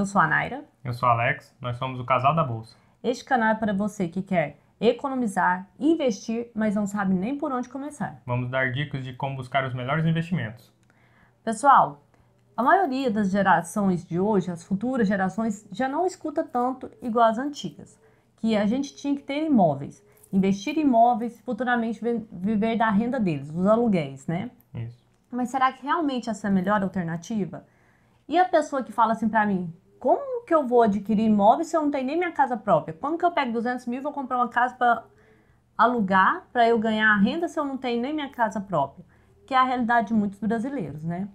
Eu sou a Naira. Eu sou Alex. Nós somos o Casal da Bolsa. Este canal é para você que quer economizar, investir, mas não sabe nem por onde começar. Vamos dar dicas de como buscar os melhores investimentos. Pessoal, a maioria das gerações de hoje, as futuras gerações, já não escuta tanto igual as antigas, que a gente tinha que ter imóveis, investir em imóveis e futuramente viver da renda deles, dos aluguéis, né? Isso. Mas será que realmente essa é a melhor alternativa? E a pessoa que fala assim para mim, como que eu vou adquirir imóvel se eu não tenho nem minha casa própria? Como que eu pego 200 mil e vou comprar uma casa para alugar, para eu ganhar a renda se eu não tenho nem minha casa própria? Que é a realidade de muitos brasileiros, né?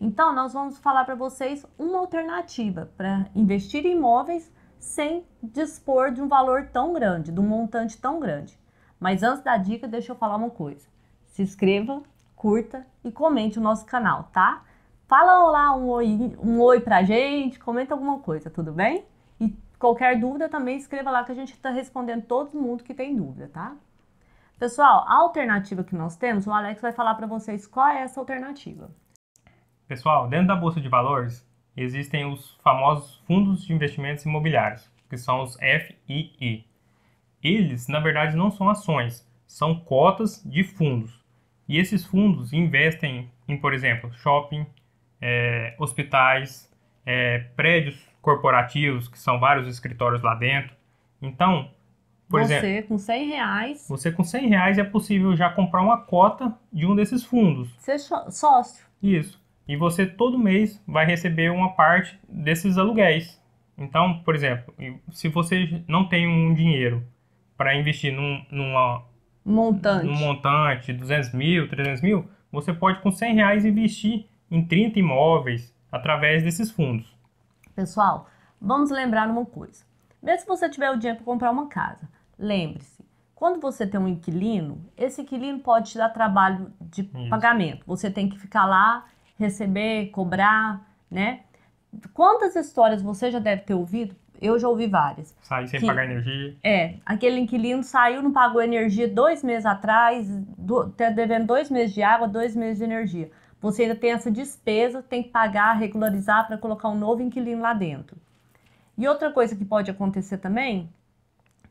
Então, nós vamos falar para vocês uma alternativa para investir em imóveis sem dispor de um valor tão grande, de um montante tão grande. Mas antes da dica, deixa eu falar uma coisa. Se inscreva, curta e comente o nosso canal, tá? Fala lá um oi, um oi pra gente, comenta alguma coisa, tudo bem? E qualquer dúvida também escreva lá que a gente está respondendo todo mundo que tem dúvida, tá? Pessoal, a alternativa que nós temos, o Alex vai falar para vocês qual é essa alternativa. Pessoal, dentro da bolsa de valores existem os famosos fundos de investimentos imobiliários, que são os FII. Eles, na verdade, não são ações, são cotas de fundos. E esses fundos investem em, por exemplo, shopping, é, hospitais, é, prédios corporativos, que são vários escritórios lá dentro. Então, por você, exemplo... Você com 100 reais... Você com 100 reais é possível já comprar uma cota de um desses fundos. É Ser sócio. Isso. E você, todo mês, vai receber uma parte desses aluguéis. Então, por exemplo, se você não tem um dinheiro para investir num, numa, montante. num montante, 200 mil, 300 mil, você pode com 100 reais investir em 30 imóveis através desses fundos. Pessoal, vamos lembrar uma coisa. Mesmo se você tiver o dinheiro para comprar uma casa, lembre-se, quando você tem um inquilino, esse inquilino pode te dar trabalho de Isso. pagamento. Você tem que ficar lá, receber, cobrar, né? Quantas histórias você já deve ter ouvido? Eu já ouvi várias. Saiu sem que, pagar energia. É, aquele inquilino saiu, não pagou energia dois meses atrás, do, tá devendo dois meses de água, dois meses de energia você ainda tem essa despesa, tem que pagar, regularizar para colocar um novo inquilino lá dentro. E outra coisa que pode acontecer também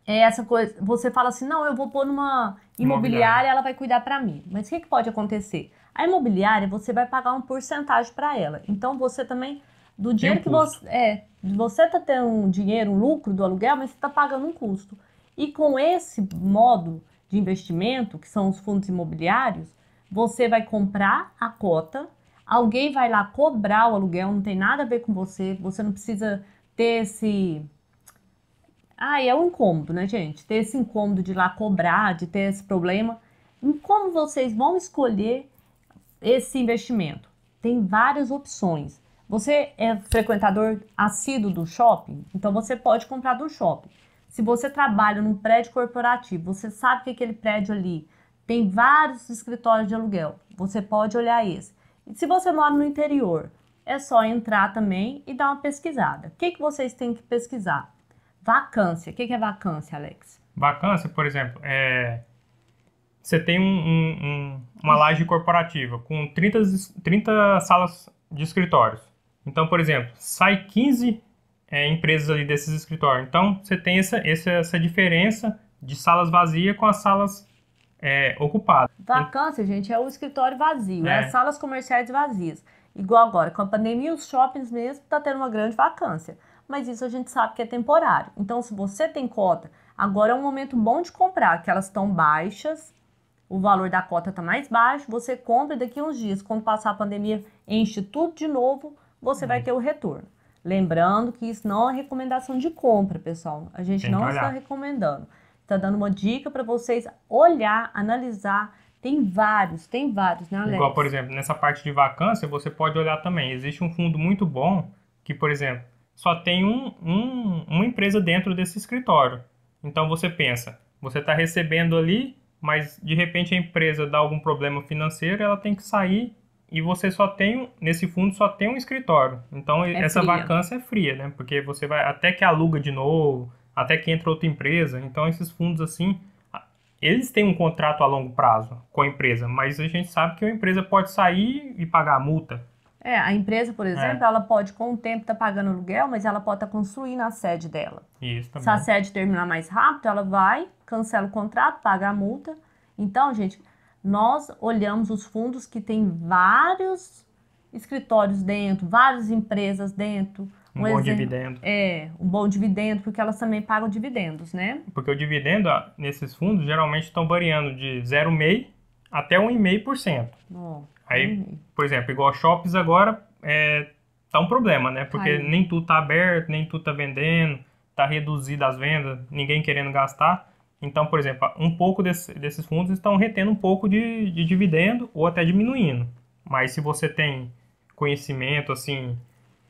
é essa coisa, você fala assim, não, eu vou pôr numa imobiliária, ela vai cuidar para mim. Mas o que, que pode acontecer? A imobiliária, você vai pagar um porcentagem para ela. Então, você também, do dinheiro um que você... É, você está tendo um dinheiro, um lucro do aluguel, mas você está pagando um custo. E com esse modo de investimento, que são os fundos imobiliários, você vai comprar a cota, alguém vai lá cobrar o aluguel, não tem nada a ver com você, você não precisa ter esse. Ah, é um incômodo, né, gente? Ter esse incômodo de lá cobrar, de ter esse problema. como vocês vão escolher esse investimento? Tem várias opções. Você é frequentador assíduo do shopping? Então você pode comprar do shopping. Se você trabalha num prédio corporativo, você sabe que aquele prédio ali tem vários escritórios de aluguel. Você pode olhar esse. E se você mora no interior, é só entrar também e dar uma pesquisada. O que, que vocês têm que pesquisar? Vacância. O que, que é vacância, Alex? Vacância, por exemplo, é você tem um, um, uma laje corporativa com 30, 30 salas de escritórios. Então, por exemplo, sai 15 é, empresas ali desses escritórios. Então, você tem essa, essa, essa diferença de salas vazias com as salas é, ocupado. Vacância, gente, é o escritório vazio, é. é salas comerciais vazias. Igual agora, com a pandemia, os shoppings mesmo estão tá tendo uma grande vacância. Mas isso a gente sabe que é temporário. Então, se você tem cota, agora é um momento bom de comprar, que elas estão baixas, o valor da cota está mais baixo, você compra e daqui a uns dias, quando passar a pandemia, enche tudo de novo, você vai hum. ter o retorno. Lembrando que isso não é recomendação de compra, pessoal. A gente tem não está recomendando tá dando uma dica para vocês olhar, analisar. Tem vários, tem vários, né, Alex? Igual, por exemplo, nessa parte de vacância, você pode olhar também. Existe um fundo muito bom que, por exemplo, só tem um, um uma empresa dentro desse escritório. Então você pensa, você está recebendo ali, mas de repente a empresa dá algum problema financeiro, ela tem que sair e você só tem nesse fundo só tem um escritório. Então é essa fria. vacância é fria, né? Porque você vai até que aluga de novo, até que entra outra empresa. Então, esses fundos assim, eles têm um contrato a longo prazo com a empresa, mas a gente sabe que a empresa pode sair e pagar a multa. É, a empresa, por é. exemplo, é. ela pode com o tempo estar tá pagando aluguel, mas ela pode estar tá construindo a sede dela. Isso também. Se a sede terminar mais rápido, ela vai, cancela o contrato, paga a multa. Então, gente, nós olhamos os fundos que têm vários escritórios dentro, várias empresas dentro. Um, um bom exemplo, dividendo. É, um bom dividendo, porque elas também pagam dividendos, né? Porque o dividendo nesses fundos geralmente estão variando de 0,5% até 1,5%. Oh, Aí, por exemplo, igual shops agora, é, tá um problema, né? Porque Aí. nem tudo tá aberto, nem tudo tá vendendo, tá reduzida as vendas, ninguém querendo gastar. Então, por exemplo, um pouco desse, desses fundos estão retendo um pouco de, de dividendo ou até diminuindo. Mas se você tem conhecimento, assim,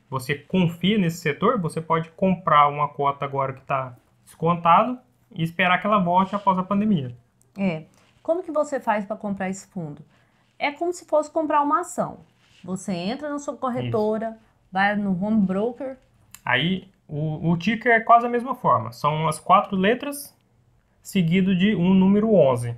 você confia nesse setor, você pode comprar uma cota agora que está descontado e esperar que ela volte após a pandemia. É. Como que você faz para comprar esse fundo? É como se fosse comprar uma ação. Você entra na sua corretora, Isso. vai no home broker. Aí o, o, ticker é quase a mesma forma. São as quatro letras seguido de um número 11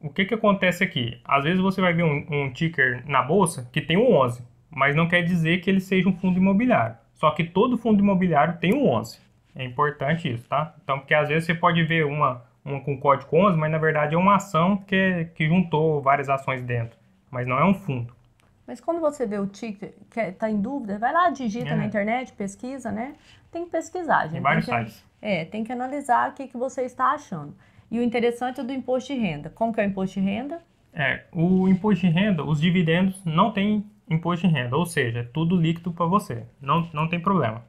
o que, que acontece aqui? Às vezes você vai ver um, um ticker na bolsa que tem um 11, mas não quer dizer que ele seja um fundo imobiliário. Só que todo fundo imobiliário tem um 11. É importante isso, tá? Então, porque às vezes você pode ver uma, uma com código 11, mas na verdade é uma ação que, que juntou várias ações dentro, mas não é um fundo. Mas quando você vê o ticker, que está em dúvida, vai lá, digita é. na internet, pesquisa, né? Tem que pesquisar, gente. Tem vários tem que, sites. É, tem que analisar o que, que você está achando. E o interessante é do imposto de renda. Como que é o imposto de renda? É, o imposto de renda, os dividendos não tem imposto de renda, ou seja, é tudo líquido para você. Não, não tem problema.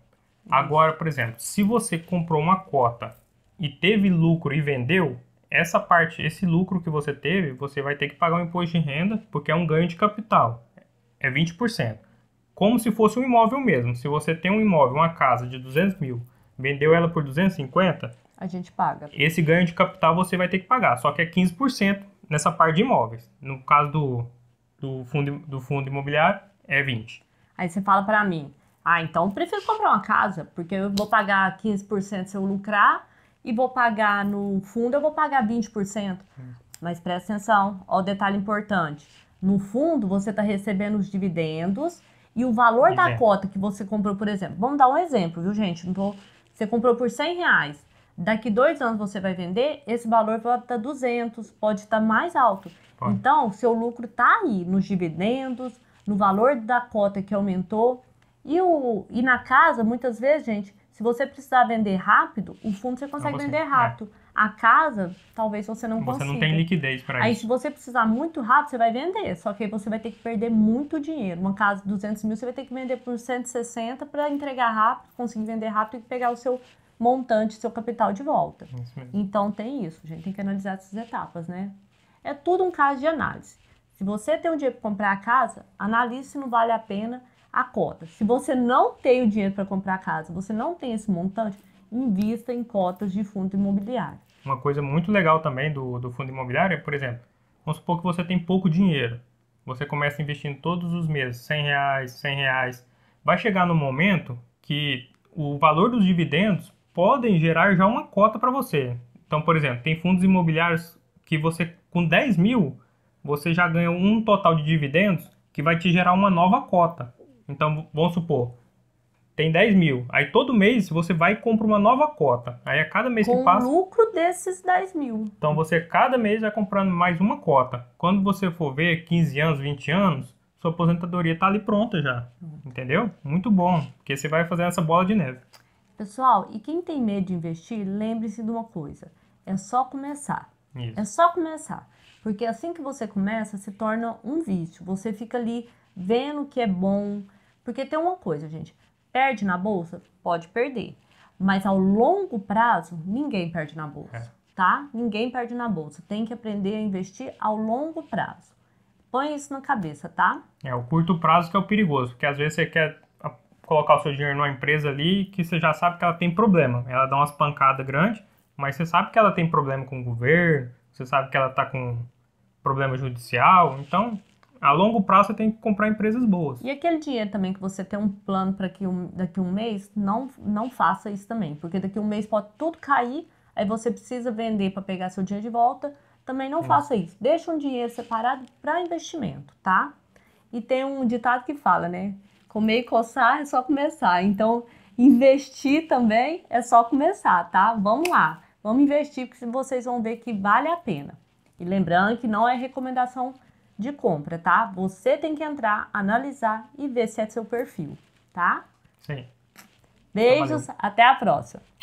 Agora, por exemplo, se você comprou uma cota e teve lucro e vendeu, essa parte, esse lucro que você teve, você vai ter que pagar um imposto de renda, porque é um ganho de capital. É 20%. Como se fosse um imóvel mesmo. Se você tem um imóvel, uma casa de 200 mil, vendeu ela por 250, a gente paga. Esse ganho de capital você vai ter que pagar, só que é 15% nessa parte de imóveis. No caso do, do, fundo, do fundo imobiliário, é 20%. Aí você fala para mim, ah, então prefiro comprar uma casa, porque eu vou pagar 15% se eu lucrar e vou pagar no fundo, eu vou pagar 20%. Hum. Mas presta atenção, ó o detalhe importante. No fundo, você está recebendo os dividendos e o valor da cota que você comprou, por exemplo. Vamos dar um exemplo, viu, gente? Não tô... Você comprou por 100 reais. Daqui dois anos você vai vender, esse valor pode estar 200, pode estar mais alto. Pode. Então, seu lucro está aí nos dividendos, no valor da cota que aumentou. E, o, e na casa, muitas vezes, gente, se você precisar vender rápido, o fundo você consegue você, vender é. rápido. É. A casa, talvez você não você consiga. Você não tem liquidez para isso. Aí, se você precisar muito rápido, você vai vender. Só que aí você vai ter que perder muito dinheiro. Uma casa de 200 mil, você vai ter que vender por 160 para entregar rápido, conseguir vender rápido e pegar o seu montante seu capital de volta. É então tem isso, a gente tem que analisar essas etapas, né? É tudo um caso de análise. Se você tem o dinheiro para comprar a casa, analise se não vale a pena a cota. Se você não tem o dinheiro para comprar a casa, você não tem esse montante, invista em cotas de fundo imobiliário. Uma coisa muito legal também do, do fundo imobiliário é, por exemplo, vamos supor que você tem pouco dinheiro. Você começa investindo todos os meses, 100 reais, 100 reais. Vai chegar no momento que o valor dos dividendos podem gerar já uma cota para você. Então, por exemplo, tem fundos imobiliários que você, com 10 mil, você já ganha um total de dividendos que vai te gerar uma nova cota. Então, vamos supor, tem 10 mil. Aí todo mês você vai e compra uma nova cota. Aí a cada mês Com que passa. o lucro desses 10 mil. Então você cada mês vai comprando mais uma cota. Quando você for ver 15 anos, 20 anos, sua aposentadoria está ali pronta já. Entendeu? Muito bom. Porque você vai fazer essa bola de neve. Pessoal, e quem tem medo de investir, lembre-se de uma coisa: é só começar. Isso. É só começar. Porque assim que você começa, se torna um vício. Você fica ali vendo que é bom. Porque tem uma coisa, gente: perde na bolsa? Pode perder. Mas ao longo prazo, ninguém perde na bolsa, é. tá? Ninguém perde na bolsa. Tem que aprender a investir ao longo prazo. Põe isso na cabeça, tá? É o curto prazo que é o perigoso, porque às vezes você quer colocar o seu dinheiro numa empresa ali que você já sabe que ela tem problema. Ela dá umas pancadas grandes, mas você sabe que ela tem problema com o governo, você sabe que ela está com problema judicial. Então, a longo prazo você tem que comprar empresas boas. E aquele dinheiro também que você tem um plano para que um, daqui um mês, não, não faça isso também. Porque daqui um mês pode tudo cair, aí você precisa vender para pegar seu dinheiro de volta. Também não faça isso. Deixa um dinheiro separado para investimento, tá? E tem um ditado que fala, né? Comer e coçar é só começar. Então, investir também é só começar, tá? Vamos lá. Vamos investir porque vocês vão ver que vale a pena. E lembrando que não é recomendação de compra, tá? Você tem que entrar, analisar e ver se é seu perfil, tá? Sim. Beijos, então, até a próxima.